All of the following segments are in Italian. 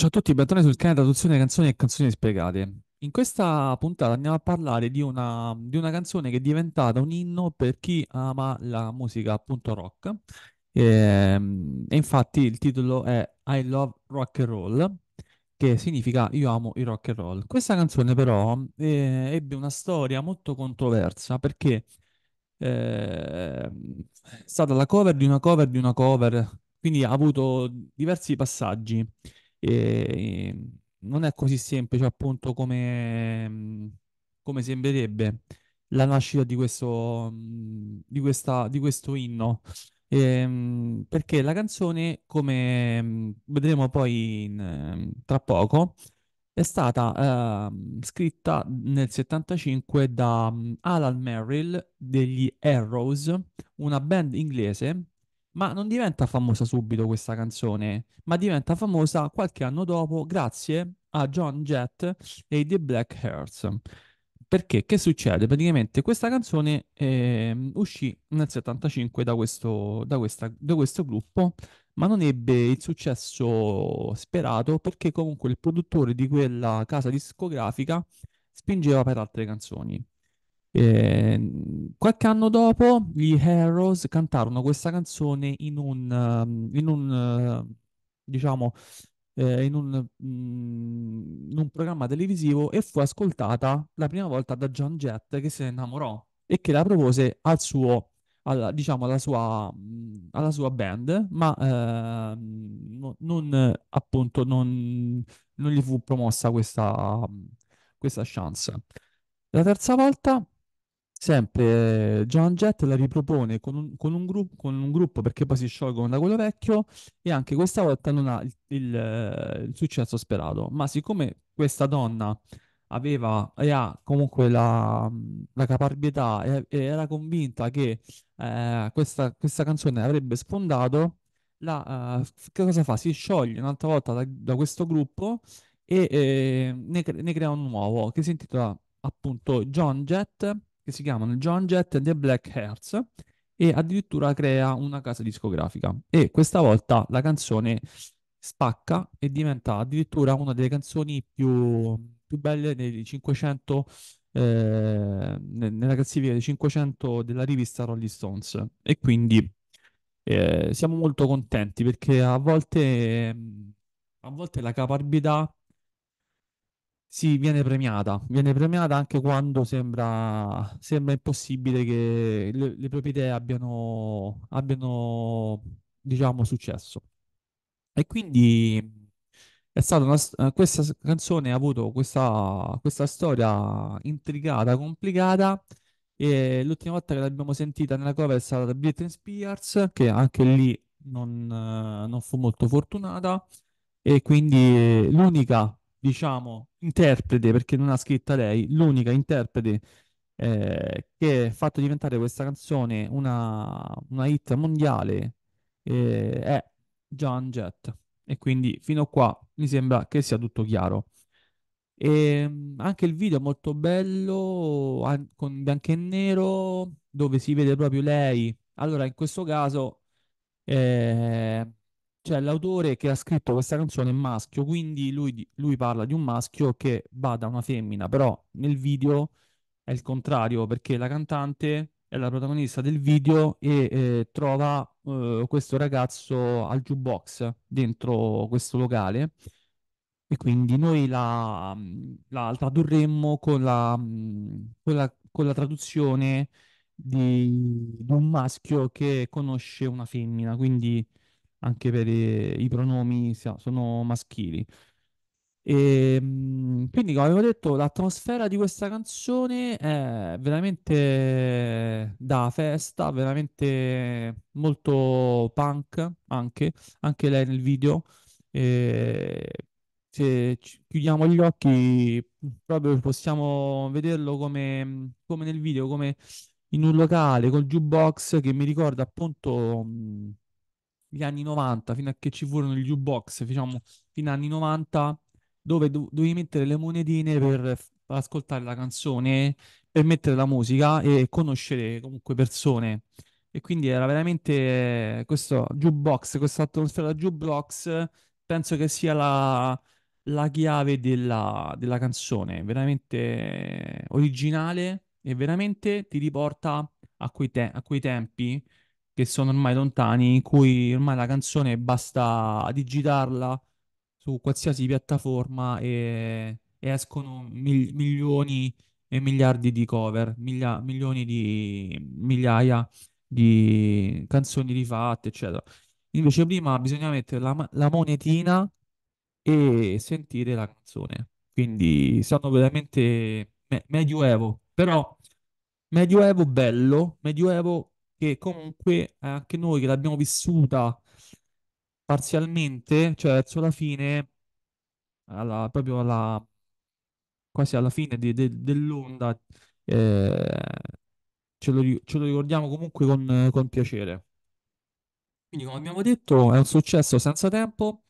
Ciao a tutti, bentornati sul canale Traduzione Canzoni e Canzoni Spiegate. In questa puntata andiamo a parlare di una, di una canzone che è diventata un inno per chi ama la musica appunto rock. E, ehm, e infatti il titolo è I Love Rock and Roll, che significa Io amo il rock and roll. Questa canzone però eh, ebbe una storia molto controversa perché eh, è stata la cover di una cover di una cover, quindi ha avuto diversi passaggi. E mm, non è così semplice appunto come, mm, come sembrerebbe la nascita di questo, mm, di questa, di questo inno. Ehm, perché la canzone, come vedremo poi in, tra poco, è stata eh, scritta nel 75 da Alan Merrill degli Arrows, una band inglese ma non diventa famosa subito questa canzone, ma diventa famosa qualche anno dopo grazie a John Jett e The Black Hearts. Perché? Che succede? Praticamente questa canzone eh, uscì nel 75 da questo, da, questa, da questo gruppo, ma non ebbe il successo sperato perché comunque il produttore di quella casa discografica spingeva per altre canzoni. Eh, qualche anno dopo gli Heroes cantarono questa canzone in un, um, in un eh, diciamo, eh, in, un, mm, in, un, programma televisivo e fu ascoltata la prima volta da John Jett che se ne innamorò e che la propose al suo, alla, diciamo, alla sua, mm, alla sua band, ma eh, non, appunto, non, non gli fu promossa questa, mm, questa chance. La terza volta Sempre eh, John Jett la ripropone con un, con un, gru- con un gruppo perché poi si sciolgono da quello vecchio e anche questa volta non ha il, il, eh, il successo sperato. Ma siccome questa donna aveva e ha comunque la, la caparbietà e, e, era convinta che eh, questa, questa, canzone avrebbe sfondato, la, eh, cosa fa? Si scioglie un'altra volta da, da questo gruppo e eh, ne, ne, crea un nuovo che si intitola appunto John Jett che si chiamano John Jett and the Black Hearts e addirittura crea una casa discografica. E questa volta la canzone spacca e diventa addirittura una delle canzoni più, più belle dei 500 eh, nella classifica dei 500 della rivista Rolling Stones e quindi eh, siamo molto contenti perché a volte, a volte la capabilità sì, viene premiata, viene premiata anche quando sembra, sembra impossibile che le, le proprie idee abbiano, abbiano, diciamo, successo. E quindi è stata una, questa canzone ha avuto questa, questa storia intricata, complicata. E l'ultima volta che l'abbiamo sentita nella cover è stata da Britney Spears, che anche lì non, non fu molto fortunata. E quindi l'unica, diciamo, interprete, perché non ha scritta lei, l'unica interprete eh, che ha fatto diventare questa canzone una, una hit mondiale eh, è John Jett. E quindi fino a qua mi sembra che sia tutto chiaro. E ehm, anche il video è molto bello, con bianco e nero, dove si vede proprio lei. Allora, in questo caso, eh, cioè l'autore che ha scritto questa canzone è maschio, quindi lui, lui, parla di un maschio che va da una femmina, però nel video è il contrario perché la cantante è la protagonista del video e eh, trova eh, questo ragazzo al jukebox dentro questo locale e quindi noi la, la tradurremmo con la, con la, con la traduzione di, di un maschio che conosce una femmina, quindi anche per i, eh, i pronomi sono maschili. E, ehm, quindi, come avevo detto, l'atmosfera di questa canzone è veramente da festa, veramente molto punk anche, anche lei nel video. E se chiudiamo gli occhi, proprio possiamo vederlo come, come nel video, come in un locale col jukebox che mi ricorda appunto gli anni 90, fino a che ci furono gli U-Box, diciamo, fino agli anni 90, dove do- dovevi mettere le monetine per f- ascoltare la canzone, per mettere la musica e conoscere comunque persone. E quindi era veramente questo jukebox, questa atmosfera jukebox, penso che sia la, la chiave della, della canzone, veramente originale e veramente ti riporta a quei, te- a quei tempi che sono ormai lontani, in cui ormai la canzone basta digitarla su qualsiasi piattaforma e, e escono mil- milioni e miliardi di cover, miglia- milioni di migliaia di canzoni rifatte, eccetera. Invece prima bisogna mettere la, la monetina e sentire la canzone. Quindi sono veramente me- medioevo, però medioevo bello, medioevo che comunque anche noi che l'abbiamo vissuta parzialmente, cioè verso la fine, alla, proprio alla, quasi alla fine de, de, dell'onda, eh, ce lo, ce lo ricordiamo comunque con, con piacere. Quindi, come abbiamo detto, è un successo senza tempo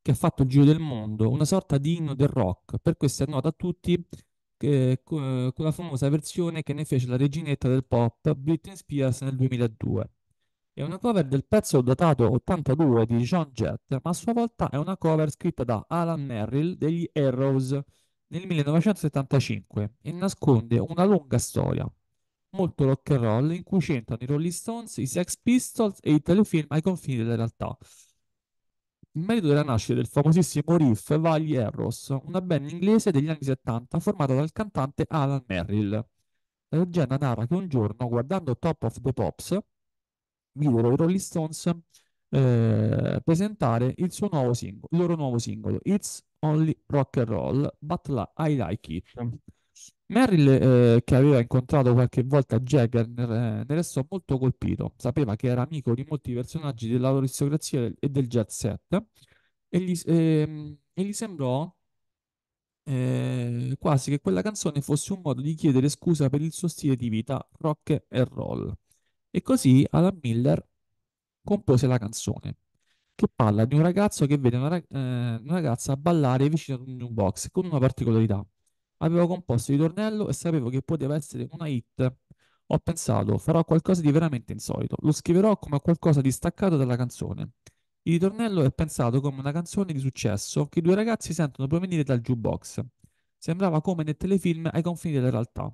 che ha fatto il giro del mondo, una sorta di inno del rock. Per questo è noto a tutti con la famosa versione che ne fece la reginetta del pop Britney Spears nel 2002. È una cover del pezzo datato 82 di John Jett, ma a sua volta è una cover scritta da Alan Merrill degli Arrows nel 1975 e nasconde una lunga storia, molto rock and roll, in cui c'entrano i Rolling Stones, i Sex Pistols e i telefilm ai confini della realtà in merito della nascita del famosissimo riff Valley Arrows, una band inglese degli anni 70 formata dal cantante Alan Merrill. La leggenda narra che un giorno, guardando Top of the Pops, videro i Rolling Stones eh, presentare il, nuovo singolo, il loro nuovo singolo It's Only Rock and Roll, but I Like It Merrill, eh, che aveva incontrato qualche volta Jagger, ne, restò molto colpito. Sapeva che era amico di molti personaggi dell'aristocrazia e del jet set e gli, eh, e gli sembrò eh, quasi che quella canzone fosse un modo di chiedere scusa per il suo stile di vita rock and roll. E così Alan Miller compose la canzone, che parla di un ragazzo che vede una, rag- eh, una ragazza ballare vicino ad un box con una particolarità Avevo composto il ritornello e sapevo che poteva essere una hit. Ho pensato, farò qualcosa di veramente insolito, lo scriverò come qualcosa di staccato dalla canzone. Il ritornello è pensato come una canzone di successo che i due ragazzi sentono provenire dal jukebox. Sembrava come nel telefilm ai confini della realtà.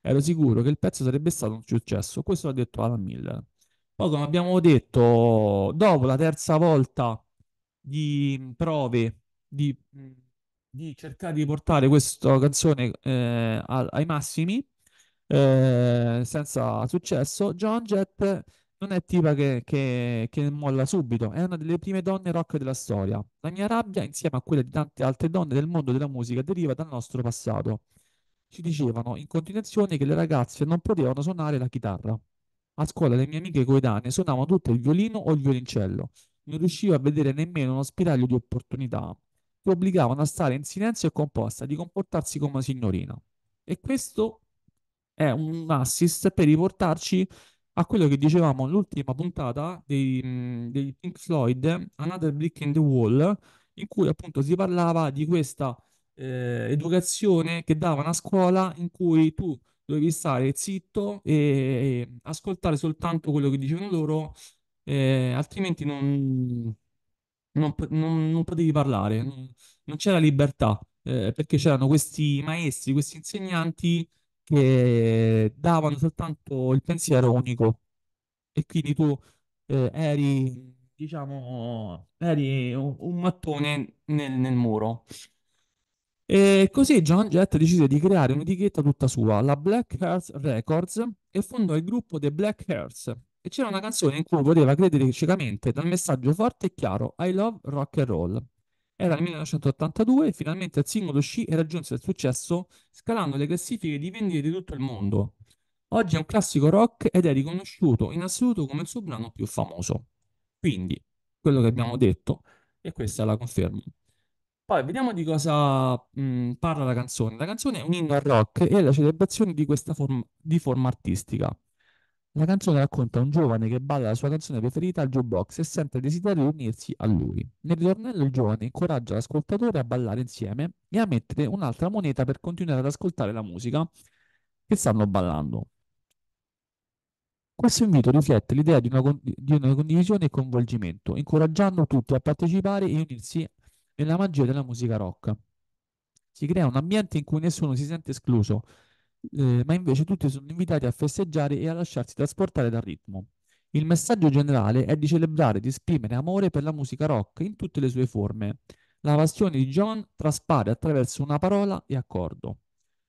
Ero sicuro che il pezzo sarebbe stato un successo, questo l'ha detto Alan Miller. Poi, come abbiamo detto, dopo la terza volta di prove di di cercare di portare questa canzone eh, ai massimi eh, senza successo. Joan Jett non è tipa che, che, che, molla subito, è una delle prime donne rock della storia. La mia rabbia, insieme a quella di tante altre donne del mondo della musica, deriva dal nostro passato. Ci dicevano in continuazione che le ragazze non potevano suonare la chitarra. A scuola le mie amiche coetanee suonavano tutte il violino o il violoncello. Non riuscivo a vedere nemmeno uno spiraglio di opportunità che obbligavano a stare in silenzio e composta, di comportarsi come una signorina. E questo è un assist per riportarci a quello che dicevamo l'ultima puntata dei, dei Pink Floyd, Another Brick in the Wall, in cui appunto si parlava di questa eh, educazione che dava una scuola in cui tu dovevi stare zitto e, e ascoltare soltanto quello che dicevano loro, eh, altrimenti non, non, non- non potevi parlare, non, c'era libertà, eh, perché c'erano questi maestri, questi insegnanti che davano soltanto il pensiero unico e quindi tu eh, eri, diciamo, eri un, un mattone nel, nel muro. E così John Jett decise di creare un'etichetta tutta sua, la Black Hearts Records, e fondò il gruppo The Black Hearts, e c'era una canzone in cui voleva credere ciecamente dal messaggio forte e chiaro I love rock and roll. Era il 1982 e finalmente il singolo uscì e raggiunse il successo scalando le classifiche di vendite di tutto il mondo. Oggi è un classico rock ed è riconosciuto in assoluto come il suo brano più famoso. Quindi, quello che abbiamo detto, e questa è la conferma. Poi vediamo di cosa mh, mm, parla la canzone. La canzone è un inno al rock e è la celebrazione di questa form- di forma artistica. La canzone racconta un giovane che balla la sua canzone preferita al jukebox e sente il desiderio di unirsi a lui. Nel ritornello il giovane incoraggia l'ascoltatore a ballare insieme e a mettere un'altra moneta per continuare ad ascoltare la musica che stanno ballando. Questo invito riflette l'idea di una, con- di una condivisione e coinvolgimento, incoraggiando tutti a partecipare e unirsi nella magia della musica rock. Si crea un ambiente in cui nessuno si sente escluso eh, ma invece tutti sono invitati a festeggiare e a lasciarsi trasportare dal ritmo. Il messaggio generale è di celebrare, di esprimere amore per la musica rock in tutte le sue forme. La passione di John traspare attraverso una parola e accordo.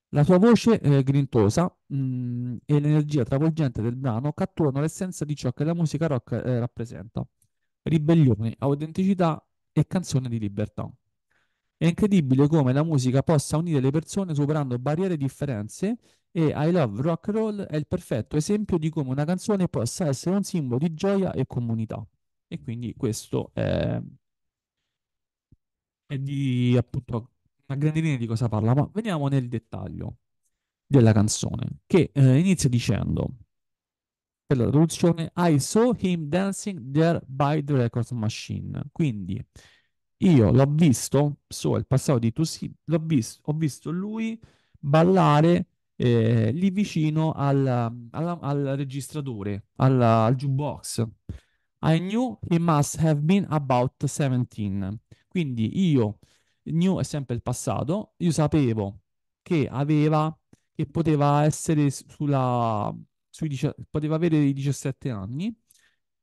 La sua voce eh, grintosa mh, mm, e l'energia travolgente del brano catturano l'essenza di ciò che la musica rock eh, rappresenta. Ribellione, autenticità e canzone di libertà. È incredibile come la musica possa unire le persone superando barriere e differenze e I Love Rock and Roll è il perfetto esempio di come una canzone possa essere un simbolo di gioia e comunità. E quindi questo è, è di appunto una grandi linee di cosa parla, ma veniamo nel dettaglio della canzone che eh, inizia dicendo per la traduzione I saw him dancing there by the record machine. Quindi io l'ho visto, so il passato di Tussi, l'ho visto, ho visto lui ballare eh, lì vicino al, al, al registratore, al, al jukebox. I knew he must have been about 17. Quindi io, knew è sempre il passato, io sapevo che aveva, che poteva essere sulla, sui, poteva avere i 17 anni.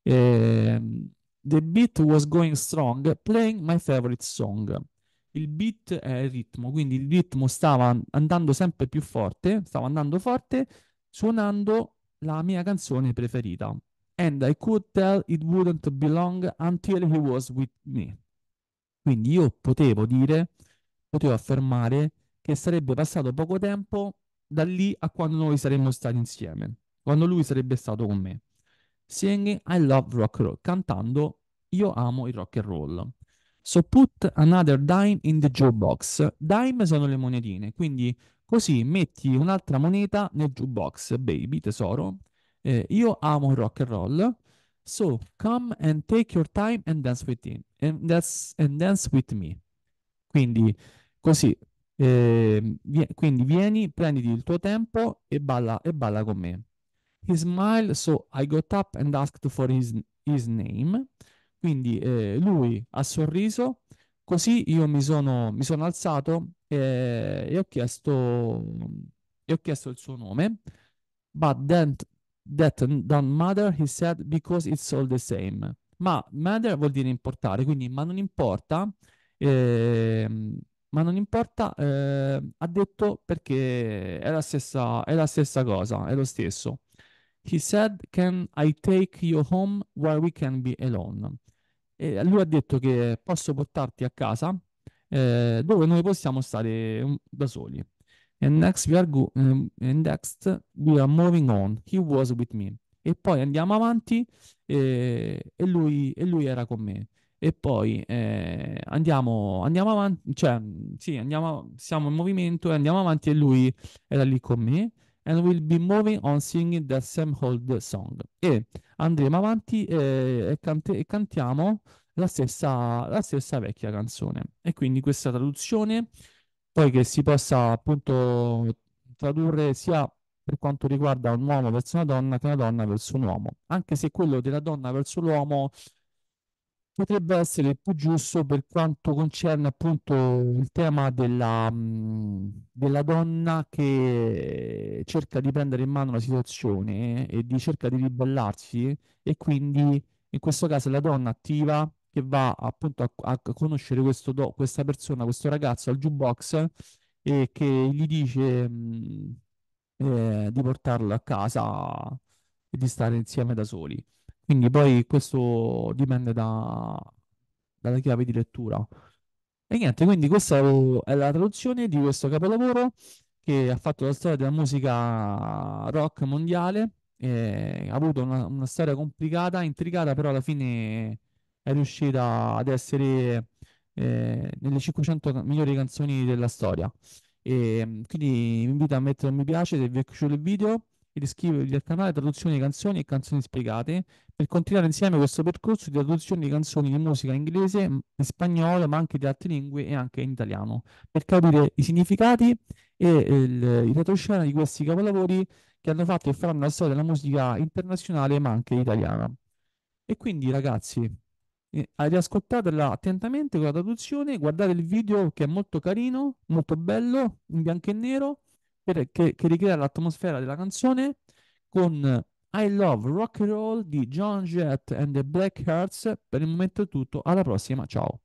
Eh, The beat was going strong, playing my favorite song. Il beat è il ritmo, quindi il ritmo stava andando sempre più forte, stava andando forte, suonando la mia canzone preferita. And I could tell it wouldn't be long until he was with me. Quindi io potevo dire, potevo affermare che sarebbe passato poco tempo da lì a quando noi saremmo stati insieme, quando lui sarebbe stato con me. Singing I Love Rock Roll, cantando io amo il rock and roll. So put another dime in the jukebox. Dime sono le monetine, quindi così metti un'altra moneta nel jukebox, baby, tesoro. Eh, io amo il rock and roll. So come and take your time and dance with him. And, that's, and dance with me. Quindi così. Eh, vi, quindi vieni, prenditi il tuo tempo e balla, e balla con me. He smiled, so I got up and asked for his, his name. Quindi eh, lui ha sorriso, così io mi sono, mi sono alzato e, eh, e, ho chiesto, e ho chiesto il suo nome, but then that than matter, he said, because it's all the same. Ma matter vuol dire importare, quindi ma non importa, eh, ma non importa, eh, ha detto perché è la, stessa, è la stessa cosa, è lo stesso. He said, Can I take you home where we can be alone? E lui ha detto che posso portarti a casa eh, dove noi possiamo stare mm, da soli. And next we are, go- um, and next we are moving on. He was with me. E poi andiamo avanti eh, e, lui, e, lui, era con me. E poi eh, andiamo, andiamo avanti, cioè sì, andiamo, siamo in movimento e andiamo avanti e lui era lì con me and we'll be moving on singing the same old song. E andremo avanti e, e, cante, e cantiamo la stessa, la stessa vecchia canzone. E quindi questa traduzione, poi che si possa appunto tradurre sia per quanto riguarda un uomo verso una donna che una donna verso un uomo, anche se quello della donna verso l'uomo potrebbe essere più giusto per quanto concerne appunto il tema della, mm, della donna che cerca di prendere in mano la situazione e di cerca di ribellarsi e quindi in questo caso è la donna attiva che va appunto a, a conoscere questo do, questa persona, questo ragazzo al jukebox e che gli dice mm, eh, di portarlo a casa e di stare insieme da soli. Quindi poi questo dipende da- dalla chiave di lettura. E niente, quindi questa è la traduzione di questo capolavoro che ha fatto la storia della musica rock mondiale. e ha avuto una, una storia complicata, intricata, però alla fine è riuscita ad essere eh, nelle 500 migliori canzoni della storia. E, quindi vi invito a mettere un mi piace se vi è piaciuto il video e di scrivere canale di traduzioni di canzoni e canzoni spiegate per continuare insieme questo percorso di traduzione di canzoni di musica inglese, in spagnolo, ma anche di altre lingue e anche in italiano, per capire i significati e il, il retroscena di questi capolavori che hanno fatto e faranno la storia della musica internazionale, ma anche italiana. E quindi, ragazzi, eh, riascoltatela attentamente con la traduzione, guardate il video che è molto carino, molto bello, in bianco e nero per, che, che ricrea l'atmosfera della canzone con I Love Rock and Roll di John Jett and the Black Hearts. Per il momento è tutto, alla prossima, ciao.